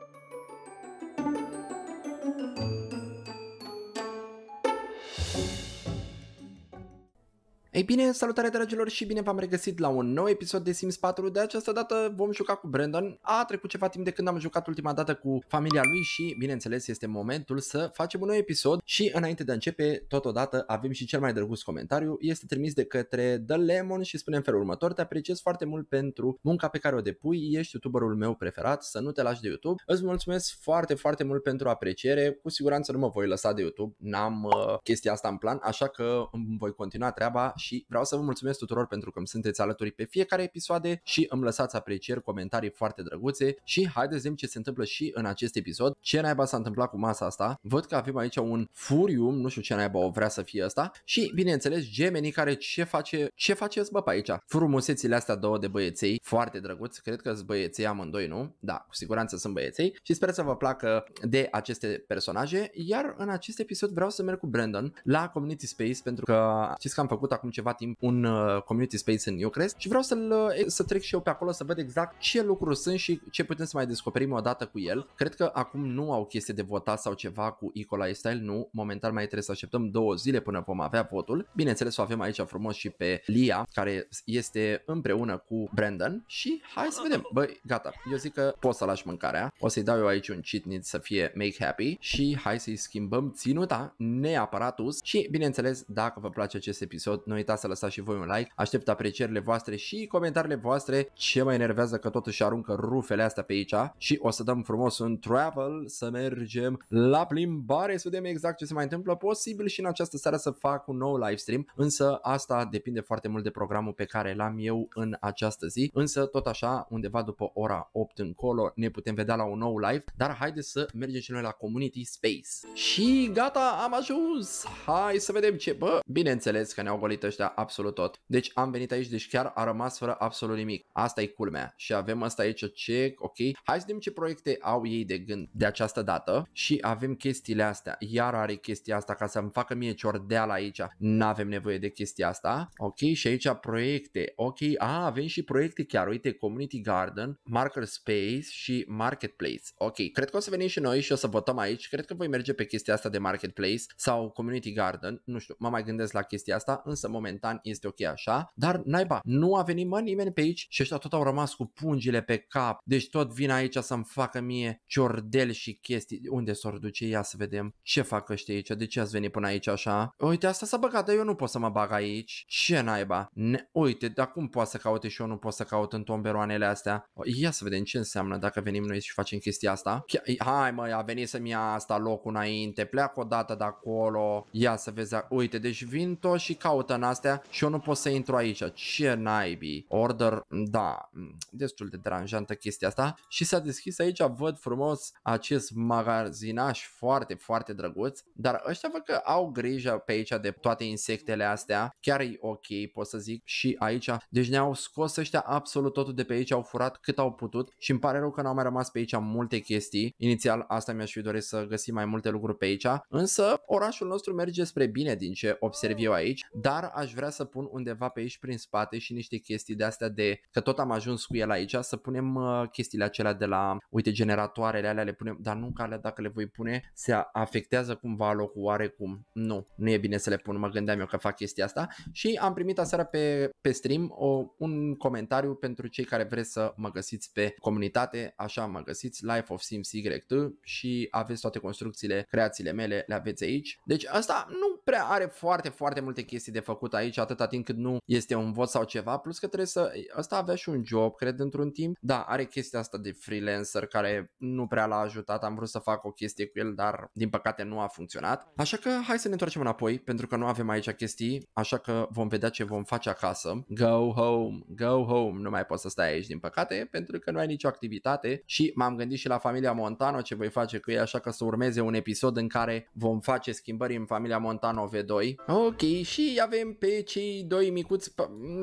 Thank you. Ei bine, salutare dragilor și bine v-am regăsit la un nou episod de Sims 4. De această dată vom juca cu Brandon. A trecut ceva timp de când am jucat ultima dată cu familia lui și, bineînțeles, este momentul să facem un nou episod. Și înainte de a începe, totodată avem și cel mai drăguț comentariu. Este trimis de către The Lemon și spune în felul următor. Te apreciez foarte mult pentru munca pe care o depui. Ești youtuberul meu preferat, să nu te lași de YouTube. Îți mulțumesc foarte, foarte mult pentru apreciere. Cu siguranță nu mă voi lăsa de YouTube. N-am uh, chestia asta în plan, așa că voi continua treaba și și vreau să vă mulțumesc tuturor pentru că îmi sunteți alături pe fiecare episoade și îmi lăsați aprecieri, comentarii foarte drăguțe și haideți zim ce se întâmplă și în acest episod, ce naiba s-a întâmplat cu masa asta, văd că avem aici un furium, nu știu ce naiba o vrea să fie asta și bineînțeles gemenii care ce face, ce faceți bă pe aici, frumusețile astea două de băieței, foarte drăguți, cred că sunt băieței amândoi, nu? Da, cu siguranță sunt băieței și sper să vă placă de aceste personaje, iar în acest episod vreau să merg cu Brandon la Community Space pentru că știți că am făcut acum ce ceva timp un uh, community space în Newcrest și vreau să-l, uh, să trec și eu pe acolo să văd exact ce lucruri sunt și ce putem să mai descoperim odată cu el. Cred că acum nu au chestie de votat sau ceva cu Eco style nu. Momentan mai trebuie să așteptăm două zile până vom avea votul. Bineînțeles, o avem aici frumos și pe Lia, care este împreună cu Brandon și hai să vedem. Băi, gata, eu zic că pot să lași mâncarea, o să-i dau eu aici un cheat need să fie make happy și hai să-i schimbăm ținuta, neapăratus și bineînțeles, dacă vă place acest episod, noi uitați să lăsați și voi un like, aștept aprecierile voastre și comentariile voastre, ce mă enervează că totuși aruncă rufele astea pe aici și o să dăm frumos un travel să mergem la plimbare, să vedem exact ce se mai întâmplă, posibil și în această seară să fac un nou live stream, însă asta depinde foarte mult de programul pe care l-am eu în această zi, însă tot așa, undeva după ora 8 încolo ne putem vedea la un nou live, dar haideți să mergem și noi la Community Space. Și gata, am ajuns! Hai să vedem ce... Bă, bineînțeles că ne-au golit ăștia absolut tot. Deci am venit aici, deci chiar a rămas fără absolut nimic. Asta e culmea. Și avem asta aici check, ok. Hai să vedem ce proiecte au ei de gând de această dată și avem chestiile astea. Iar are chestia asta ca să-mi facă mie ciordeala aici. N-avem nevoie de chestia asta. Ok, și aici proiecte. Ok, a, avem și proiecte chiar. Uite, Community Garden, Marker Space și Marketplace. Ok, cred că o să venim și noi și o să votăm aici. Cred că voi merge pe chestia asta de Marketplace sau Community Garden. Nu știu, mă mai gândesc la chestia asta, însă mă momentan este ok așa, dar naiba, nu a venit mă nimeni pe aici și ăștia tot au rămas cu pungile pe cap, deci tot vin aici să-mi facă mie ciordel și chestii. Unde s-or duce? Ia să vedem ce fac ăștia aici, de ce ați venit până aici așa? Uite, asta s-a băgat, dar eu nu pot să mă bag aici. Ce naiba? Ne- Uite, dar cum poate să caute și eu nu pot să caut în tomberoanele astea? Ia să vedem ce înseamnă dacă venim noi și facem chestia asta. Hai mă, a venit să-mi ia asta locul înainte, pleacă dată de acolo, ia să vezi, uite, deci vin toți și caută în astea și eu nu pot să intru aici. Ce naibii? Order, da, destul de deranjantă chestia asta. Și s-a deschis aici, văd frumos acest magazinaș foarte, foarte drăguț, dar ăștia văd că au grijă pe aici de toate insectele astea. Chiar e ok, pot să zic, și aici. Deci ne-au scos ăștia absolut totul de pe aici, au furat cât au putut și îmi pare rău că n-au mai rămas pe aici multe chestii. Inițial asta mi-aș fi dorit să găsim mai multe lucruri pe aici, însă orașul nostru merge spre bine din ce observ eu aici, dar aș vrea să pun undeva pe aici prin spate și niște chestii de astea de, că tot am ajuns cu el aici, să punem chestiile acelea de la, uite, generatoarele alea le punem, dar nu că alea dacă le voi pune se afectează cumva locul oarecum. Nu, nu e bine să le pun, mă gândeam eu că fac chestia asta și am primit aseară pe, pe stream o, un comentariu pentru cei care vreți să mă găsiți pe comunitate, așa mă găsiți, Life of Sims YT și aveți toate construcțiile, creațiile mele, le aveți aici. Deci asta nu prea are foarte, foarte multe chestii de făcut făcut aici atâta timp cât nu este un vot sau ceva, plus că trebuie să, ăsta avea și un job, cred, într-un timp, da, are chestia asta de freelancer care nu prea l-a ajutat, am vrut să fac o chestie cu el, dar din păcate nu a funcționat, așa că hai să ne întoarcem înapoi, pentru că nu avem aici chestii, așa că vom vedea ce vom face acasă, go home, go home, nu mai poți să stai aici din păcate, pentru că nu ai nicio activitate și m-am gândit și la familia Montano ce voi face cu ei, așa că să urmeze un episod în care vom face schimbări în familia Montano V2. Ok, și avem pe cei doi micuți,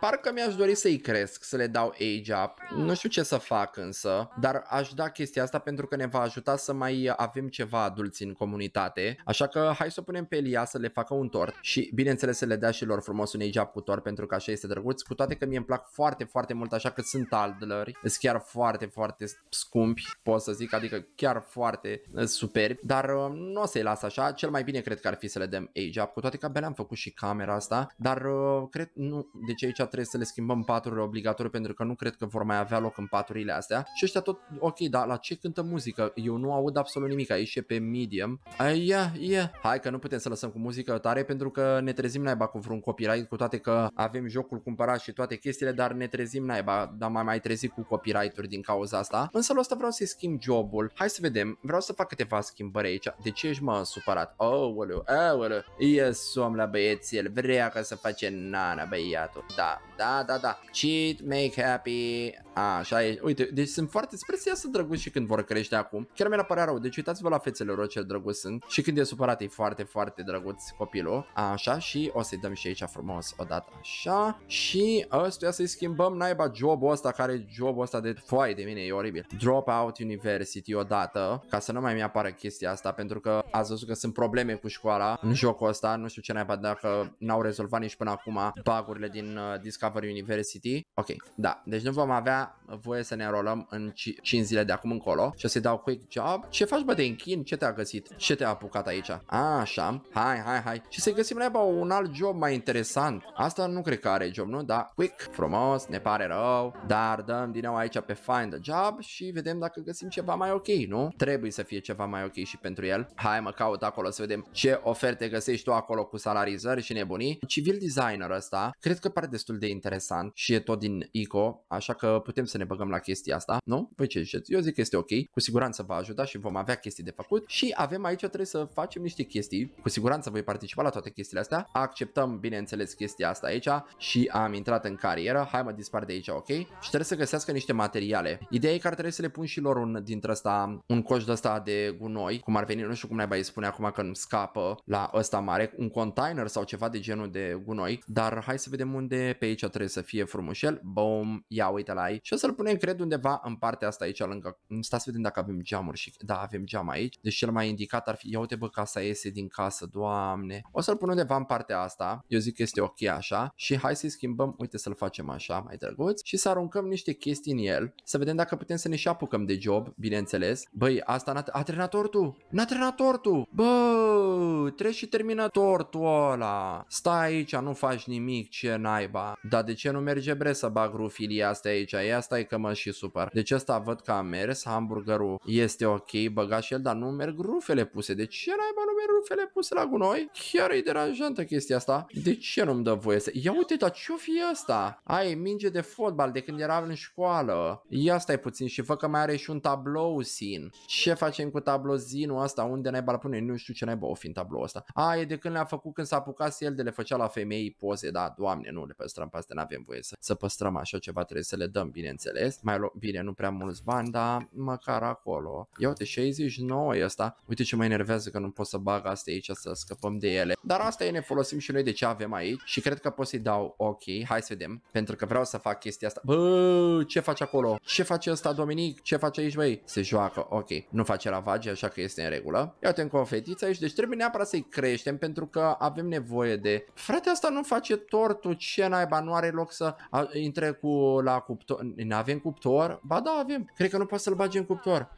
parcă mi-aș dori să-i cresc, să le dau age up. Nu știu ce să fac însă, dar aș da chestia asta pentru că ne va ajuta să mai avem ceva adulți în comunitate. Așa că hai să punem pe Elia să le facă un tort și bineînțeles să le dea și lor frumos un age up cu tort pentru că așa este drăguț, cu toate că mie îmi plac foarte, foarte mult așa că sunt aldlări, sunt chiar foarte, foarte scumpi, pot să zic, adică chiar foarte ă, superbi, dar ă, nu o să-i las așa, cel mai bine cred că ar fi să le dăm age up, cu toate că abia le-am făcut și camera asta, dar uh, cred, nu, deci aici trebuie să le schimbăm paturile obligatorii pentru că nu cred că vor mai avea loc în paturile astea. Și ăștia tot, ok, dar la ce cântă muzică? Eu nu aud absolut nimic, aici e pe medium. Aia, yeah, yeah. Hai că nu putem să lăsăm cu muzică tare pentru că ne trezim naiba cu vreun copyright, cu toate că avem jocul cumpărat și toate chestiile, dar ne trezim naiba, dar mai mai trezi cu copyright-uri din cauza asta. Însă la asta vreau să-i schimb jobul. Hai să vedem, vreau să fac câteva schimbări aici. De ce ești mă supărat? Oh, oh, oh, oh, Ia som la băiețel, vrea ca să face nana băiatul. Da, da, da, da. Cheat, make happy. A, așa e. Uite, deci sunt foarte, sper să iasă drăguți și când vor crește acum. Chiar mi a părea rău. Deci uitați-vă la fețele lor ce drăguț sunt. Și când e supărat e foarte, foarte drăguț copilul. A, așa și o să-i dăm și aici frumos odată. Așa. Și ăstuia să-i schimbăm naiba jobul ăsta care jobul ăsta de foai de mine e oribil. Drop out university odată ca să nu mai mi-apară chestia asta pentru că ați văzut că sunt probleme cu școala în jocul ăsta. Nu știu ce naiba dacă n-au rezolvat Vanish până acum bagurile din uh, Discovery University. Ok, da, deci nu vom avea voie să ne rolăm în 5 zile de acum încolo și o să-i dau quick job. Ce faci bă de închin? Ce te-a găsit? Ce te-a apucat aici? A, așa, hai, hai, hai. Și să-i găsim neapă un alt job mai interesant. Asta nu cred că are job, nu? Da, quick, frumos, ne pare rău, dar dăm din nou aici pe find a job și vedem dacă găsim ceva mai ok, nu? Trebuie să fie ceva mai ok și pentru el. Hai mă caut acolo să vedem ce oferte găsești tu acolo cu salarizări și nebunii civil designer ăsta, cred că pare destul de interesant și e tot din ICO, așa că putem să ne băgăm la chestia asta, nu? Voi ce ziceți? Eu zic că este ok, cu siguranță va ajuta și vom avea chestii de făcut și avem aici, trebuie să facem niște chestii, cu siguranță voi participa la toate chestiile astea, acceptăm bineînțeles chestia asta aici și am intrat în carieră, hai mă dispar de aici, ok? Și trebuie să găsească niște materiale. Ideea e că ar trebui să le pun și lor un dintre ăsta, un coș de ăsta de gunoi, cum ar veni, nu știu cum ne îi spune acum că nu scapă la ăsta mare, un container sau ceva de genul de gunoi, dar hai să vedem unde pe aici trebuie să fie frumușel, Boom, ia uite la ai și o să-l punem cred undeva în partea asta aici lângă, stați să vedem dacă avem geamuri și da, avem geam aici, deci cel mai indicat ar fi, ia uite bă casa iese din casă, doamne, o să-l pun undeva în partea asta, eu zic că este ok așa și hai să-i schimbăm, uite să-l facem așa mai drăguț și să aruncăm niște chestii în el, să vedem dacă putem să ne și apucăm de job, bineînțeles, băi, asta n-a, a trenat tortul, n-a trenat tortul, bă, trebuie și termină tortul ăla, stai aici, nu faci nimic, ce naiba. Dar de ce nu merge bre să bag rufilia astea aici? Ia e că mă și supăr. Deci asta văd că a mers, hamburgerul este ok, băga și el, dar nu merg rufele puse. De ce naiba nu merg rufele puse la gunoi? Chiar e deranjantă chestia asta. De ce nu-mi dă voie să... Ia uite, dar ce-o fi asta? Ai minge de fotbal de când eram în școală. Ia stai puțin și fă că mai are și un tablou sin. Ce facem cu tablozinul asta? Unde naiba l pune? Nu știu ce naiba o fi în tablou asta. A, e de când le-a făcut când s-a apucat el de le făcea la femei poze, da, doamne, nu le păstrăm pe astea, nu avem voie să, să păstrăm așa ceva, trebuie să le dăm, bineînțeles. Mai bine, nu prea mulți bani, dar măcar acolo. Ia uite, 69 e asta. Uite ce mă enervează că nu pot să bag astea aici să scăpăm de ele. Dar asta e, ne folosim și noi de ce avem aici și cred că pot să-i dau ok. Hai să vedem, pentru că vreau să fac chestia asta. Bă, ce faci acolo? Ce face ăsta, Dominic? Ce face aici, băi? Se joacă, ok. Nu face ravage, așa că este în regulă. Ia uite încă o fetiță aici, deci trebuie neapărat să-i creștem pentru că avem nevoie de... Frate, frate, asta nu face tortul, ce naiba, nu are loc să intre cu la cuptor. Ne avem cuptor? Ba da, avem. Cred că nu poți să-l bagi în cuptor.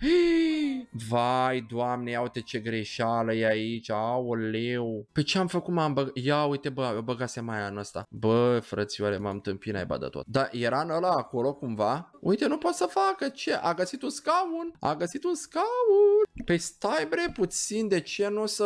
Vai, doamne, ia uite ce greșeală e aici, aoleu. Pe păi ce am făcut, m-am băgat? Ia uite, bă, eu băgase mai în ăsta. Bă, frățioare, m-am tâmpit naiba de tot. Dar era în ăla acolo cumva? Uite, nu pot să facă, ce? A găsit un scaun, a găsit un scaun. Păi stai bre puțin, de ce nu să...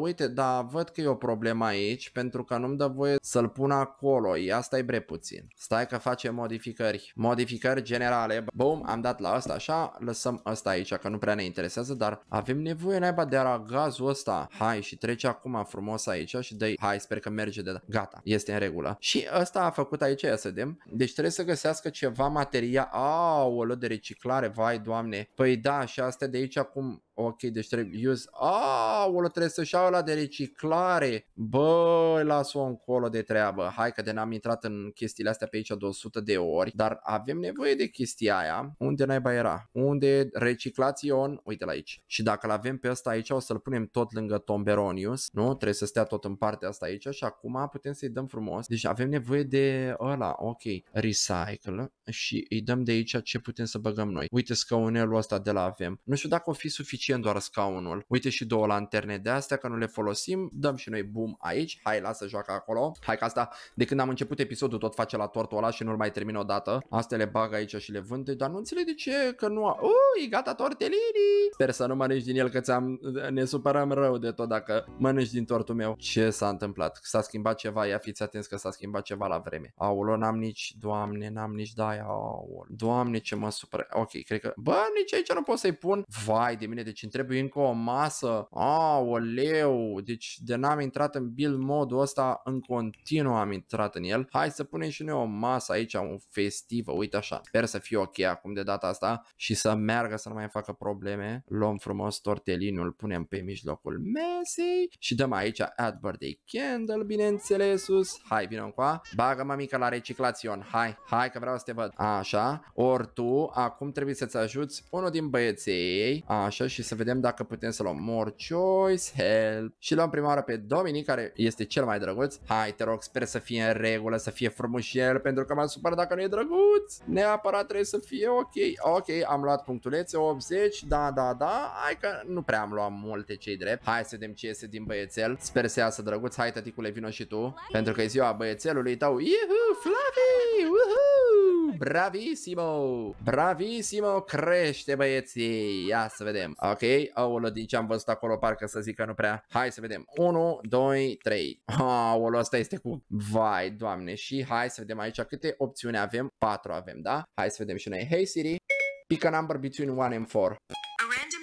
Uite, da, văd că e o problemă aici, pentru că nu-mi dă voie să-l pun acolo. Ia stai bre puțin. Stai că facem modificări. Modificări generale. Bum, am dat la asta așa, lăsăm asta aici, că nu prea ne interesează, dar avem nevoie naiba de aragazul ăsta. Hai și trece acum frumos aici și dai. Hai, sper că merge de... Gata, este în regulă. Și ăsta a făcut aici, ia să vedem. Deci trebuie să găsească ceva materia. Aolă, de reciclare, vai doamne. Păi da, și astea de aici acum um, Ok, deci trebuie use. Aoleu, trebuie să-și iau la de reciclare. Bă, las-o încolo de treabă. Hai că de n-am intrat în chestiile astea pe aici de 100 de ori. Dar avem nevoie de chestia aia. Unde naiba era? Unde reciclați ion? Uite la aici. Și dacă l avem pe ăsta aici, o să-l punem tot lângă Tomberonius. Nu? Trebuie să stea tot în partea asta aici. Și acum putem să-i dăm frumos. Deci avem nevoie de ăla. Ok. Recycle. Și îi dăm de aici ce putem să băgăm noi. Uite scaunelul ăsta de la avem. Nu știu dacă o fi suficient suficient doar scaunul. Uite și două lanterne de astea, că nu le folosim, dăm și noi boom aici, hai lasă joacă acolo. Hai că asta, de când am început episodul, tot face la tortul ăla și nu-l mai termin odată. Astea le bag aici și le vând, dar nu înțeleg de ce, că nu a... Ui, gata tortelini! Sper să nu mănânci din el, că ți-am... ne supărăm rău de tot dacă mănânci din tortul meu. Ce s-a întâmplat? S-a schimbat ceva, ia fiți atenți că s-a schimbat ceva la vreme. Au n-am nici, doamne, n-am nici de aia, Doamne, ce mă supără. Ok, cred că... Bă, nici aici nu pot să-i pun. Vai de mine, de deci îmi trebuie încă o masă, aoleu, deci de n-am intrat în build modul ăsta, în continuu am intrat în el. Hai să punem și noi o masă aici, un festivă, uite așa, sper să fie ok acum de data asta și să meargă să nu mai facă probleme. Luăm frumos tortelinul, punem pe mijlocul mesei și dăm aici add birthday candle, bineînțeles, sus. Hai, vină încoa, bagă mamica la reciclațion, hai, hai că vreau să te văd. Așa, ori tu, acum trebuie să-ți ajuți unul din băieții ei, așa și să vedem dacă putem să luăm more choice, help și luăm prima oară pe Dominic care este cel mai drăguț. Hai te rog, sper să fie în regulă, să fie frumos și el pentru că m-am supărat dacă nu e drăguț. Neapărat trebuie să fie ok. Ok, am luat punctulețe 80, da, da, da, hai că nu prea am luat multe cei drept. Hai să vedem ce iese din băiețel. Sper să iasă drăguț, hai tăticule vino și tu pentru că e ziua băiețelului tău. Iuhu, Fluffy, Uhu! Bravissimo! Bravissimo! Crește băieții! Ia să vedem. Ok, ok, aolo, din ce am văzut acolo, parcă să zic că nu prea. Hai să vedem. 1, 2, 3. Aolo, asta este cu... Vai, doamne, și hai să vedem aici câte opțiuni avem. 4 avem, da? Hai să vedem și noi. Hey Siri, pick a number between 1 and 4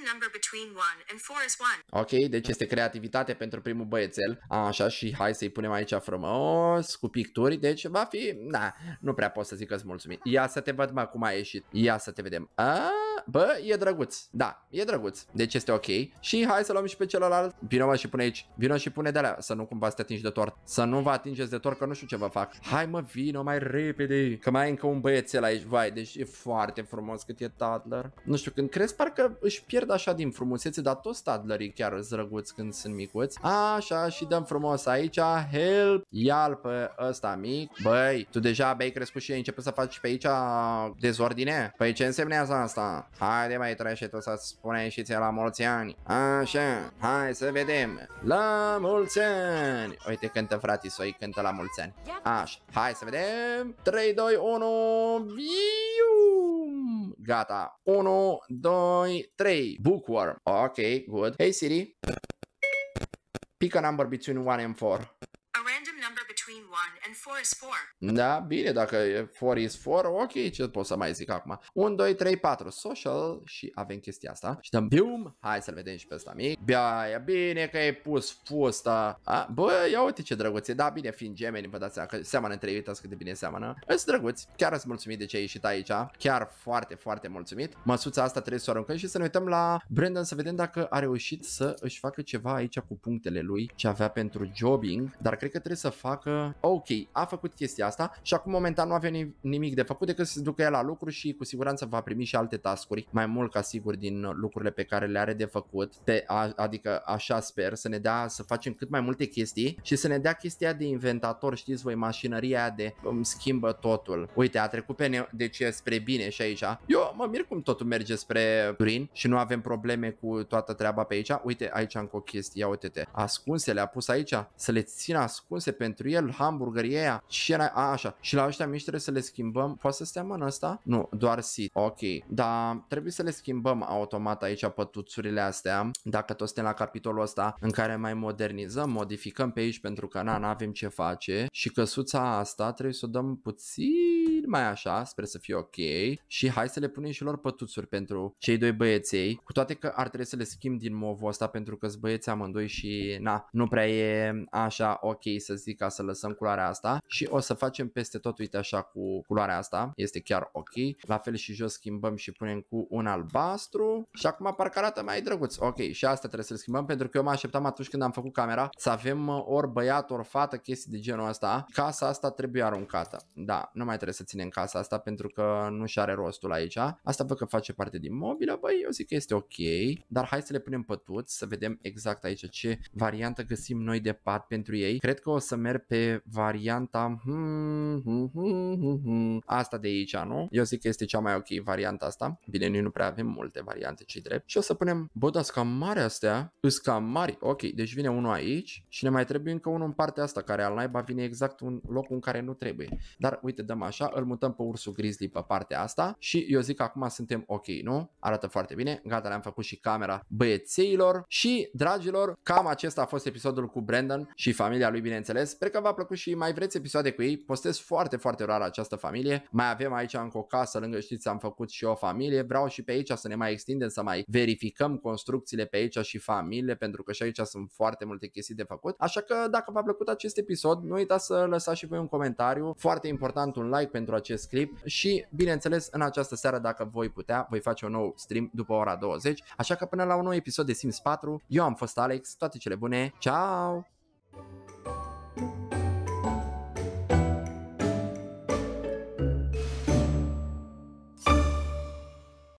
number between 1 and 4 is 1. Ok, deci este creativitate pentru primul băiețel. Așa și hai să-i punem aici frumos, cu picturi. Deci va fi, na, nu prea pot să zic că-ți mulțumim. Ia să te văd, mă, cum a ieșit. Ia să te vedem. A, bă, e drăguț. Da, e drăguț. Deci este ok. Și hai să luăm și pe celălalt. Vino mă și pune aici. Vino și pune de alea. Să nu cumva să te atingi de tort. Să nu vă atingeți de tort, că nu știu ce vă fac. Hai mă, vino mai repede. Că mai e încă un băiețel aici. Vai, deci e foarte frumos cât e Toddler. Nu știu, când crezi parcă își pierd așa din frumusețe, dar toți stadlerii chiar zrăguți când sunt micuți. Așa și dăm frumos aici, help, iar pe ăsta mic. Băi, tu deja abia ai crescut și început să faci pe aici dezordine? Păi ce însemnează asta? Haide mai trece tu să spune și ție la mulți ani. Așa, hai să vedem. La mulți ani! Uite cântă fratii soi, cântă la mulți ani. Așa, hai să vedem. 3, 2, 1, vii! Gata. 1, 2, 3. Bookworm. Ok, good. Hey Siri. Pick a number between 1 and 4. Da, bine, dacă e 4 is 4, ok, ce pot să mai zic acum? 1, 2, 3, 4, social și avem chestia asta. Și dăm bium, hai să-l vedem și pe ăsta mic. Bia, bine că ai pus fusta. A, bă, ia uite ce drăguț e. Da, bine, fiind gemeni, vă dați seama că seamănă între ei, uitați cât de bine seamănă. Sunt drăguți, chiar sunt mulțumit de ce ai ieșit aici. Chiar foarte, foarte mulțumit. Măsuța asta trebuie să o aruncăm și să ne uităm la Brandon să vedem dacă a reușit să își facă ceva aici cu punctele lui ce avea pentru jobbing, dar cred că trebuie să facă ok, a făcut chestia asta și acum momentan nu avem nimic de făcut decât să se ducă el la lucru și cu siguranță va primi și alte tascuri, mai mult ca sigur din lucrurile pe care le are de făcut, pe, a, adică așa sper, să ne dea să facem cât mai multe chestii și să ne dea chestia de inventator, știți voi, mașinăria de îmi schimbă totul. Uite, a trecut pe ne- deci spre bine și aici. Eu mă mir cum totul merge spre Green și nu avem probleme cu toată treaba pe aici. Uite, aici încă o chestie, ia uite-te. Ascunse le-a pus aici, să le țină ascunse pentru el hamburger, hamburgeria și era a, așa. Și la ăștia mici trebuie să le schimbăm. Poate să stea în ăsta? Nu, doar sit. Ok. Dar trebuie să le schimbăm automat aici pătuțurile astea. Dacă tot suntem la capitolul ăsta în care mai modernizăm, modificăm pe aici pentru că na, n-avem ce face. Și căsuța asta trebuie să o dăm puțin mai așa, sper să fie ok. Și hai să le punem și lor pătuțuri pentru cei doi băieței. Cu toate că ar trebui să le schimb din movul ăsta pentru că sunt băieți amândoi și na, nu prea e așa ok să zic ca să lăsăm lăsăm culoarea asta și o să facem peste tot, uite așa, cu culoarea asta, este chiar ok. La fel și jos schimbăm și punem cu un albastru și acum parcă arată mai drăguț. Ok, și asta trebuie să-l schimbăm pentru că eu mă așteptam atunci când am făcut camera să avem uh, ori băiat, ori fată, chestii de genul ăsta. Casa asta trebuie aruncată. Da, nu mai trebuie să ținem casa asta pentru că nu și are rostul aici. Asta văd că face parte din mobilă, băi, eu zic că este ok, dar hai să le punem pătuți, să vedem exact aici ce variantă găsim noi de pat pentru ei. Cred că o să merg pe varianta hmm, hmm, hmm, asta de aici, nu? Eu zic că este cea mai ok varianta asta. Bine, noi nu prea avem multe variante, ci drept. Și o să punem, bă, dar cam mare astea, îs cam mari. Ok, deci vine unul aici și ne mai trebuie încă unul în partea asta, care al naiba vine exact un loc în care nu trebuie. Dar uite, dăm așa, îl mutăm pe ursul grizzly pe partea asta și eu zic că acum suntem ok, nu? Arată foarte bine. Gata, le-am făcut și camera băiețeilor și, dragilor, cam acesta a fost episodul cu Brandon și familia lui, bineînțeles. Sper că v-a plăcut și mai vreți episoade cu ei, postez foarte, foarte rar această familie. Mai avem aici încă o casă, lângă știți, am făcut și o familie. Vreau și pe aici să ne mai extindem, să mai verificăm construcțiile pe aici și familie, pentru că și aici sunt foarte multe chestii de făcut. Așa că dacă v-a plăcut acest episod, nu uitați să lăsați și voi un comentariu, foarte important un like pentru acest clip și, bineînțeles, în această seară, dacă voi putea, voi face un nou stream după ora 20. Așa că până la un nou episod de Sims 4, eu am fost Alex, toate cele bune, ciao!